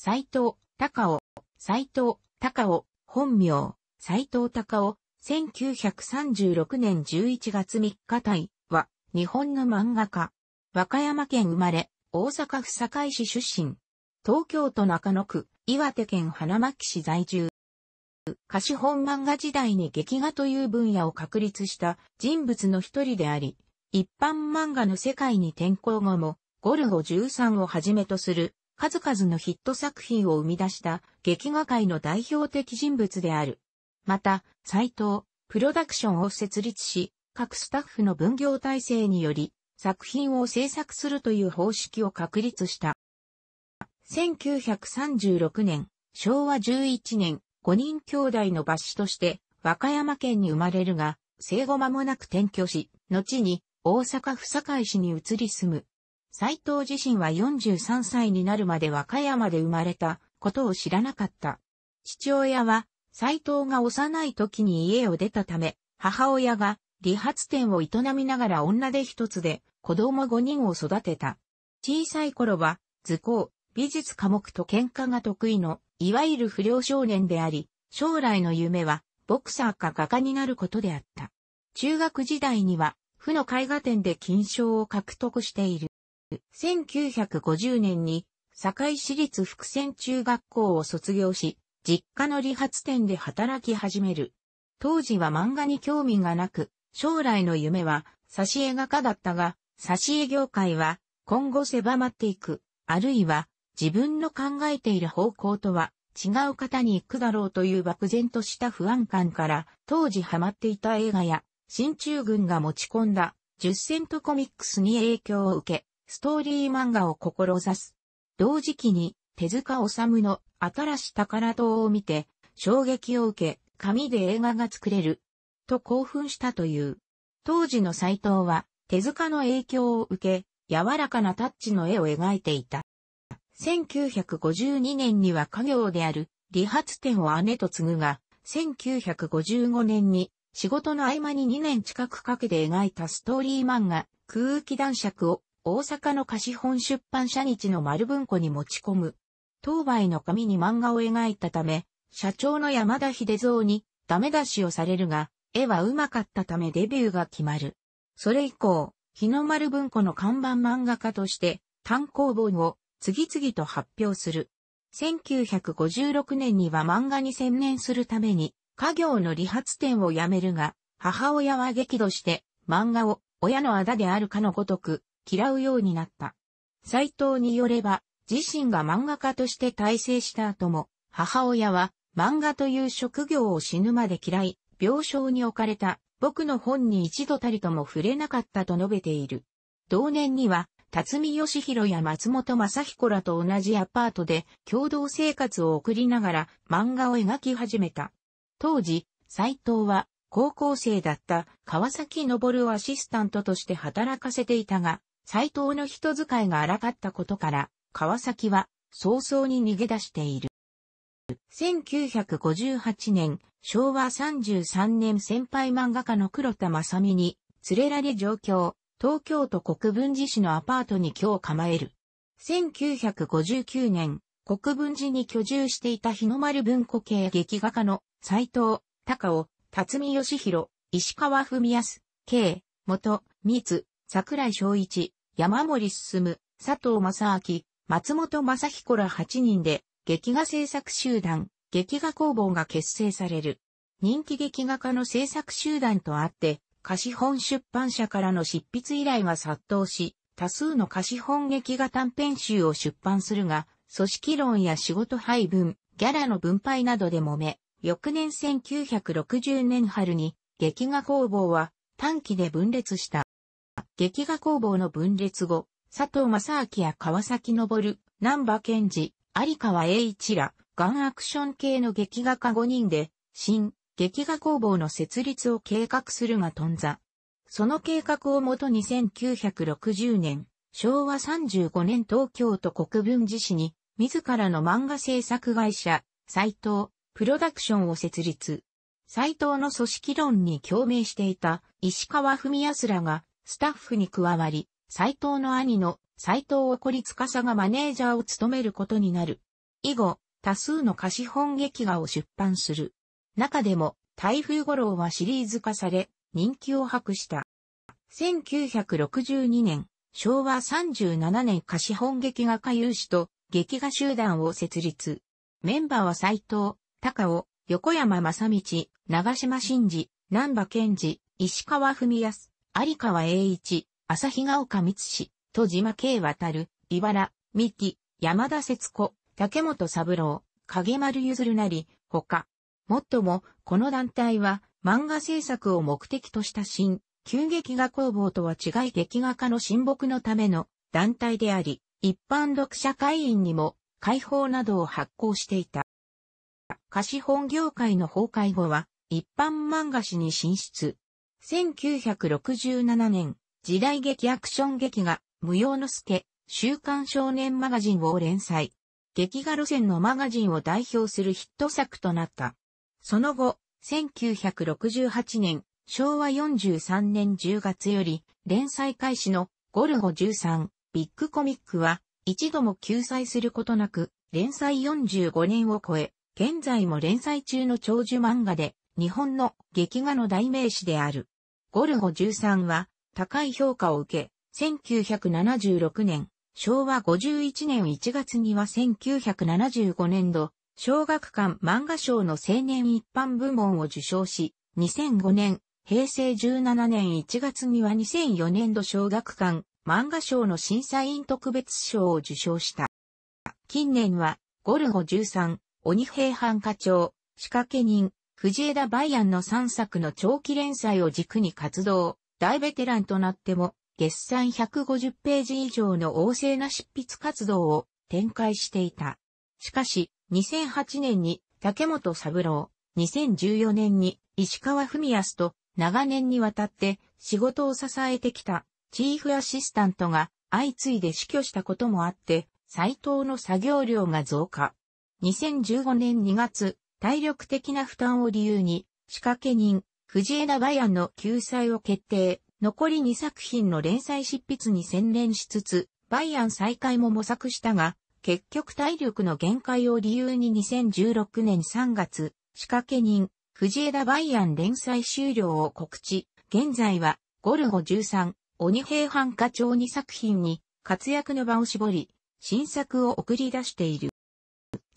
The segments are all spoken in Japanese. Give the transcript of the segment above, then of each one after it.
斎藤、高尾、斎藤、高尾、本名、斎藤高尾、1936年11月3日体は、日本の漫画家。和歌山県生まれ、大阪府堺市出身。東京都中野区、岩手県花巻市在住。歌詞本漫画時代に劇画という分野を確立した人物の一人であり、一般漫画の世界に転向後も、ゴルゴ13をはじめとする数々のヒット作品を生み出した劇画界の代表的人物である。また、斎藤、プロダクションを設立し、各スタッフの分業体制により、作品を制作するという方式を確立した。1936年、昭和11年、5人兄弟の罰子として、和歌山県に生まれるが、生後間もなく転居し、後に大阪府堺市に移り住む。斎藤自身は43歳になるまで和歌山で生まれたことを知らなかった。父親は斎藤が幼い時に家を出たため、母親が理髪店を営みながら女手一つで子供5人を育てた。小さい頃は図工、美術科目と喧嘩が得意の、いわゆる不良少年であり、将来の夢はボクサーか画家になることであった。中学時代には、負の絵画展で金賞を獲得している。1950年に堺市立福泉中学校を卒業し、実家の理髪店で働き始める。当時は漫画に興味がなく、将来の夢は挿絵画家だったが、挿絵業界は今後狭まっていく、あるいは自分の考えている方向とは違う方に行くだろうという漠然とした不安感から、当時ハマっていた映画や、新中軍が持ち込んだ10セントコミックスに影響を受け、ストーリー漫画を志す。同時期に、手塚治虫の新し宝刀を見て、衝撃を受け、紙で映画が作れる。と興奮したという。当時の斎藤は、手塚の影響を受け、柔らかなタッチの絵を描いていた。1952年には家業である、理髪店を姉と継ぐが、1955年に仕事の合間に2年近くかけて描いたストーリー漫画、空気男爵を大阪の貸本出版社日の丸文庫に持ち込む。当売の紙に漫画を描いたため、社長の山田秀蔵にダメ出しをされるが、絵はうまかったためデビューが決まる。それ以降、日の丸文庫の看板漫画家として単行本を次々と発表する。1956年には漫画に専念するために家業の理髪店を辞めるが、母親は激怒して漫画を親のあだであるかのごとく嫌うようになった。斎藤によれば、自身が漫画家として大成した後も、母親は漫画という職業を死ぬまで嫌い、病床に置かれた僕の本に一度たりとも触れなかったと述べている。同年には、辰巳義弘や松本正彦らと同じアパートで共同生活を送りながら漫画を描き始めた。当時、斎藤は高校生だった川崎昇をアシスタントとして働かせていたが、斎藤の人使いが荒かったことから、川崎は早々に逃げ出している。1958年、昭和33年先輩漫画家の黒田正美に、連れられ上京、東京都国分寺市のアパートに今日構える。1959年、国分寺に居住していた日の丸文庫系劇画家の斎藤、高尾、辰巳義弘、石川文康、慶、元、三津、桜井昭一、山森進、佐藤正明、松本正彦ら8人で、劇画制作集団、劇画工房が結成される。人気劇画家の制作集団とあって、貸本出版社からの執筆依頼が殺到し、多数の貸本劇画短編集を出版するが、組織論や仕事配分、ギャラの分配などで揉め、翌年1960年春に劇画工房は短期で分裂した。劇画工房の分裂後、佐藤正明や川崎昇、南波健二、有川栄一ら、ガンアクション系の劇画家5人で、新、劇画工房の設立を計画するが頓挫。その計画をもとに1960年、昭和35年東京都国分寺市に、自らの漫画制作会社、斎藤、プロダクションを設立。斎藤の組織論に共鳴していた石川文康らがスタッフに加わり、斎藤の兄の斎藤怒り司がマネージャーを務めることになる。以後、多数の歌詞本劇画を出版する。中でも、台風五郎はシリーズ化され、人気を博した。1962年、昭和37年歌詞本劇画家有志と劇画集団を設立。メンバーは斎藤、高尾、横山正道、長島真嗣、南波健二、石川文康、有川栄一、旭ヶ丘光氏、戸島慶渡る、茨、三木、山田節子、竹本三郎、影丸譲るなり、他。もっとも、この団体は、漫画制作を目的とした新、旧劇画工房とは違い劇画家の親睦のための団体であり、一般読者会員にも、解放などを発行していた。貸本業界の崩壊後は、一般漫画誌に進出。1967年、時代劇アクション劇が、無用の助、週刊少年マガジンを連載。劇画路線のマガジンを代表するヒット作となった。その後、1968年、昭和43年10月より、連載開始のゴルゴ13、ビッグコミックは、一度も救済することなく、連載45年を超え、現在も連載中の長寿漫画で、日本の劇画の代名詞である。ゴルゴ13は高い評価を受け、1976年、昭和51年1月には1975年度、小学館漫画賞の青年一般部門を受賞し、2005年、平成17年1月には2004年度小学館漫画賞の審査員特別賞を受賞した。近年は、ゴルゴ13、鬼平犯課長、仕掛け人、藤枝梅安の3作の長期連載を軸に活動、大ベテランとなっても、月産150ページ以上の旺盛な執筆活動を展開していた。しかし、2008年に竹本三郎、2014年に石川文康と長年にわたって仕事を支えてきたチーフアシスタントが相次いで死去したこともあって、斎藤の作業量が増加。2015年2月、体力的な負担を理由に、仕掛け人、藤枝バヤンの救済を決定。残り2作品の連載執筆に専念しつつ、バイアン再開も模索したが、結局体力の限界を理由に2016年3月、仕掛け人、藤枝バイアン連載終了を告知。現在は、ゴルゴ13、鬼平犯課長2作品に活躍の場を絞り、新作を送り出している。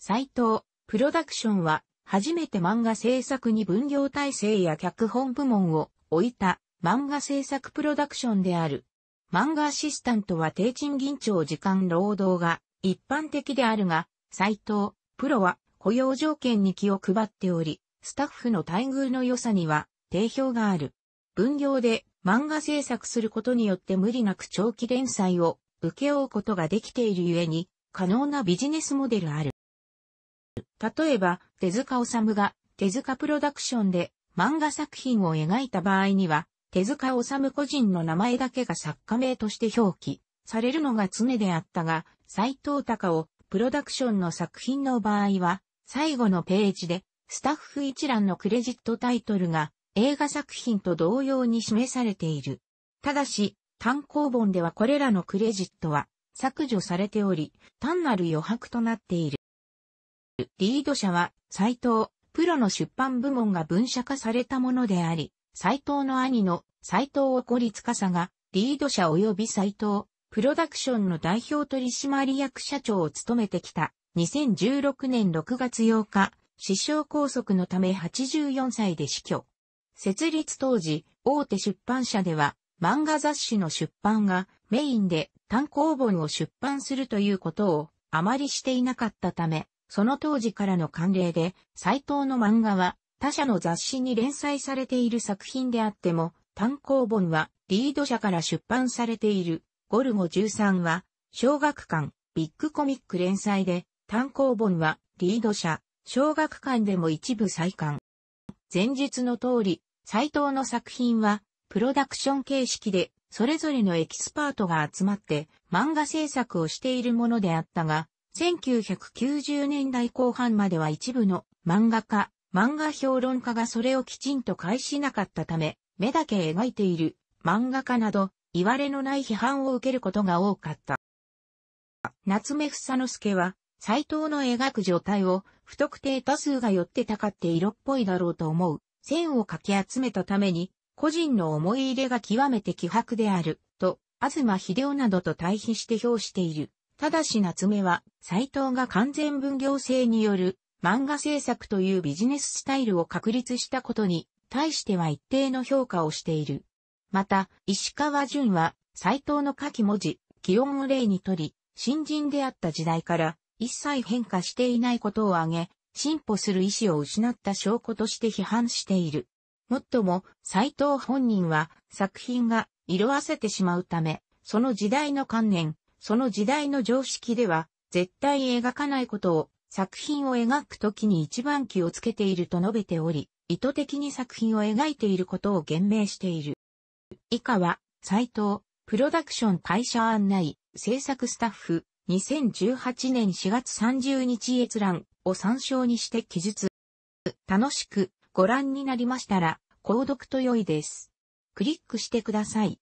斎藤、プロダクションは初めて漫画制作に分業体制や脚本部門を置いた漫画制作プロダクションである。漫画アシスタントは低賃金長時間労働が一般的であるが、斎藤、プロは雇用条件に気を配っており、スタッフの待遇の良さには定評がある。分業で漫画制作することによって無理なく長期連載を受け負うことができているゆえに、可能なビジネスモデルある。例えば、手塚治虫が手塚プロダクションで漫画作品を描いた場合には、手塚治虫個人の名前だけが作家名として表記されるのが常であったが、斎藤隆をプロダクションの作品の場合は、最後のページでスタッフ一覧のクレジットタイトルが映画作品と同様に示されている。ただし、単行本ではこれらのクレジットは削除されており、単なる余白となっている。リード社は、斎藤、プロの出版部門が分社化されたものであり、斎藤の兄の斎藤こりさが、リード社及び斎藤、プロダクションの代表取締役社長を務めてきた。2016年6月8日、死傷拘束のため84歳で死去。設立当時、大手出版社では、漫画雑誌の出版がメインで単行本を出版するということをあまりしていなかったため、その当時からの慣例で、斎藤の漫画は他社の雑誌に連載されている作品であっても、単行本はリード社から出版されているゴルゴ13は小学館ビッグコミック連載で単行本はリード社小学館でも一部再刊。前述の通り、斎藤の作品はプロダクション形式でそれぞれのエキスパートが集まって漫画制作をしているものであったが、1990年代後半までは一部の漫画家、漫画評論家がそれをきちんと返しなかったため、目だけ描いている漫画家など、言われのない批判を受けることが多かった。夏目房之助は、斎藤の描く状態を不特定多数がよってたかって色っぽいだろうと思う。線をかき集めたために、個人の思い入れが極めて希薄である、と、東秀夫などと対比して評している。ただし夏目は、斎藤が完全分業制による漫画制作というビジネススタイルを確立したことに、対しては一定の評価をしている。また、石川淳は、斎藤の書き文字、気温を例にとり、新人であった時代から一切変化していないことを挙げ、進歩する意思を失った証拠として批判している。もっとも、斎藤本人は作品が色あせてしまうため、その時代の観念、その時代の常識では、絶対描かないことを、作品を描くときに一番気をつけていると述べており、意図的に作品を描いていることを言明している。以下は、斎藤、プロダクション会社案内、制作スタッフ、2018年4月30日閲覧を参照にして記述。楽しくご覧になりましたら、購読と良いです。クリックしてください。